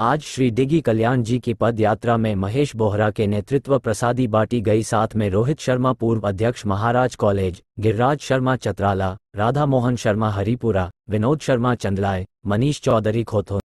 आज श्री डिगी कल्याण जी की पद यात्रा में महेश बोहरा के नेतृत्व प्रसादी बांटी गई साथ में रोहित शर्मा पूर्व अध्यक्ष महाराज कॉलेज गिरिराज शर्मा चतराला राधा मोहन शर्मा हरिपुरा विनोद शर्मा चंदलाय मनीष चौधरी खोथोन